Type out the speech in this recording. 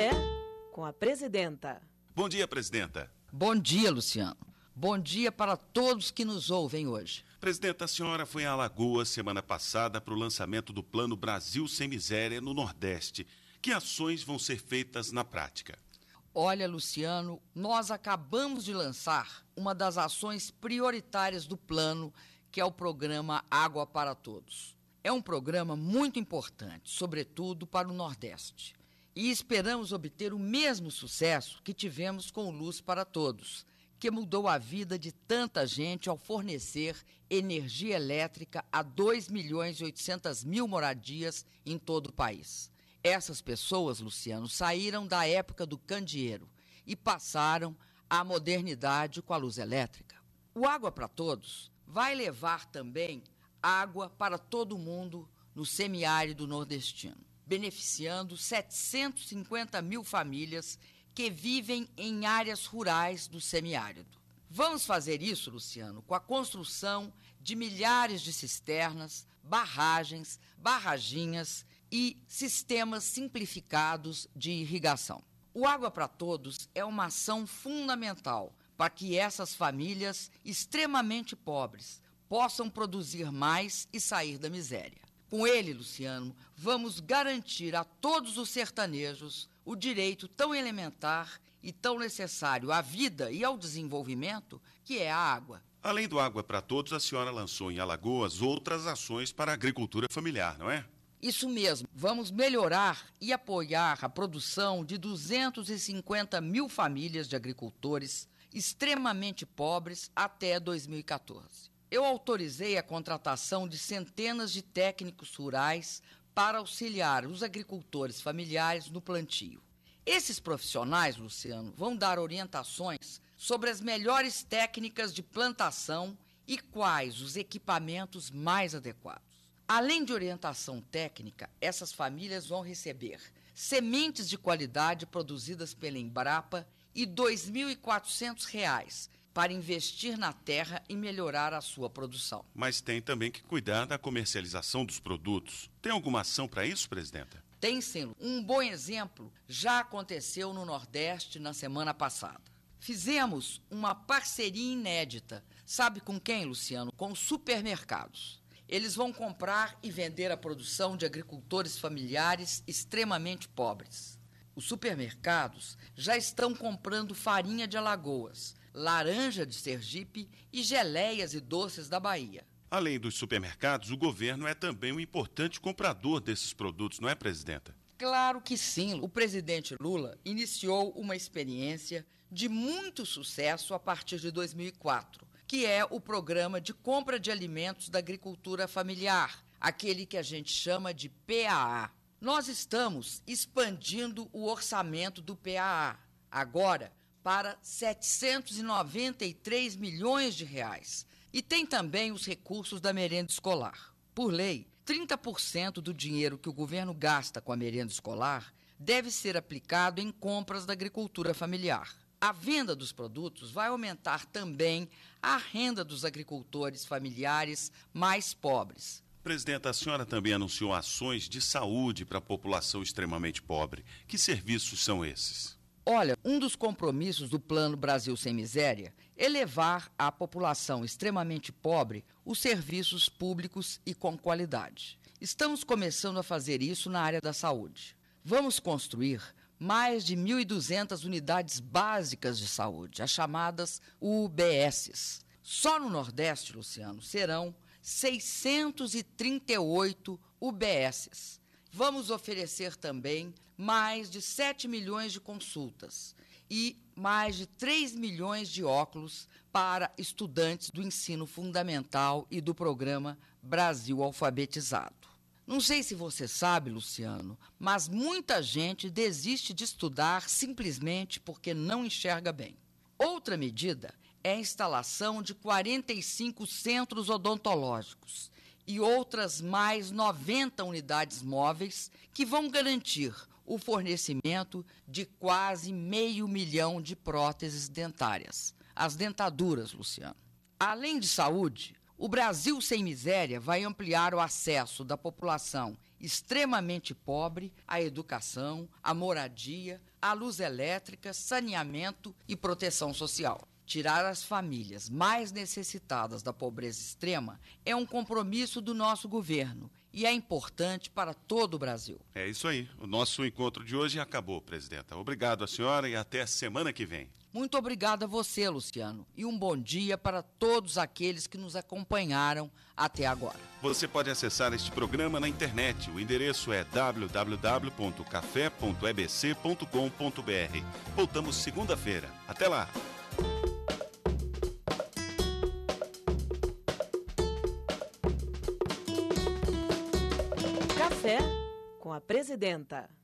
Café com a presidenta. Bom dia, presidenta. Bom dia, Luciano. Bom dia para todos que nos ouvem hoje. Presidenta, a senhora foi a Lagoa semana passada para o lançamento do Plano Brasil Sem Miséria no Nordeste. Que ações vão ser feitas na prática? Olha, Luciano, nós acabamos de lançar uma das ações prioritárias do plano, que é o programa Água para Todos. É um programa muito importante, sobretudo para o Nordeste e esperamos obter o mesmo sucesso que tivemos com o Luz para Todos, que mudou a vida de tanta gente ao fornecer energia elétrica a 2 milhões e 800 mil moradias em todo o país. Essas pessoas, Luciano, saíram da época do candeeiro e passaram à modernidade com a luz elétrica. O Água para Todos vai levar também água para todo mundo no semiárido nordestino beneficiando 750 mil famílias que vivem em áreas rurais do semiárido. Vamos fazer isso, Luciano, com a construção de milhares de cisternas, barragens, barraginhas e sistemas simplificados de irrigação. O Água para Todos é uma ação fundamental para que essas famílias extremamente pobres possam produzir mais e sair da miséria. Com ele, Luciano, vamos garantir a todos os sertanejos o direito tão elementar e tão necessário à vida e ao desenvolvimento que é a água. Além do Água para Todos, a senhora lançou em Alagoas outras ações para a agricultura familiar, não é? Isso mesmo. Vamos melhorar e apoiar a produção de 250 mil famílias de agricultores extremamente pobres até 2014. Eu autorizei a contratação de centenas de técnicos rurais para auxiliar os agricultores familiares no plantio. Esses profissionais, Luciano, vão dar orientações sobre as melhores técnicas de plantação e quais os equipamentos mais adequados. Além de orientação técnica, essas famílias vão receber sementes de qualidade produzidas pela Embrapa e R$ 2.400 para investir na terra e melhorar a sua produção. Mas tem também que cuidar da comercialização dos produtos. Tem alguma ação para isso, presidenta? Tem sim. Um bom exemplo já aconteceu no Nordeste na semana passada. Fizemos uma parceria inédita. Sabe com quem, Luciano? Com supermercados. Eles vão comprar e vender a produção de agricultores familiares extremamente pobres. Os supermercados já estão comprando farinha de Alagoas, laranja de Sergipe e geleias e doces da Bahia. Além dos supermercados, o governo é também um importante comprador desses produtos, não é, presidenta? Claro que sim. O presidente Lula iniciou uma experiência de muito sucesso a partir de 2004, que é o programa de compra de alimentos da agricultura familiar, aquele que a gente chama de PAA. Nós estamos expandindo o orçamento do PAA. Agora, para 793 milhões de reais. E tem também os recursos da merenda escolar. Por lei, 30% do dinheiro que o governo gasta com a merenda escolar deve ser aplicado em compras da agricultura familiar. A venda dos produtos vai aumentar também a renda dos agricultores familiares mais pobres. Presidenta, a senhora também anunciou ações de saúde para a população extremamente pobre. Que serviços são esses? Olha, um dos compromissos do Plano Brasil Sem Miséria é levar à população extremamente pobre os serviços públicos e com qualidade. Estamos começando a fazer isso na área da saúde. Vamos construir mais de 1.200 unidades básicas de saúde, as chamadas UBSs. Só no Nordeste, Luciano, serão 638 UBSs Vamos oferecer também mais de 7 milhões de consultas e mais de 3 milhões de óculos para estudantes do ensino fundamental e do programa Brasil Alfabetizado. Não sei se você sabe, Luciano, mas muita gente desiste de estudar simplesmente porque não enxerga bem. Outra medida é a instalação de 45 centros odontológicos e outras mais 90 unidades móveis que vão garantir o fornecimento de quase meio milhão de próteses dentárias. As dentaduras, Luciano. Além de saúde, o Brasil Sem Miséria vai ampliar o acesso da população extremamente pobre à educação, à moradia, à luz elétrica, saneamento e proteção social tirar as famílias mais necessitadas da pobreza extrema é um compromisso do nosso governo e é importante para todo o Brasil. É isso aí. O nosso encontro de hoje acabou, presidenta. Obrigado à senhora e até a semana que vem. Muito obrigado a você, Luciano, e um bom dia para todos aqueles que nos acompanharam até agora. Você pode acessar este programa na internet. O endereço é www.café.ebc.com.br. Voltamos segunda-feira. Até lá! Café com a Presidenta.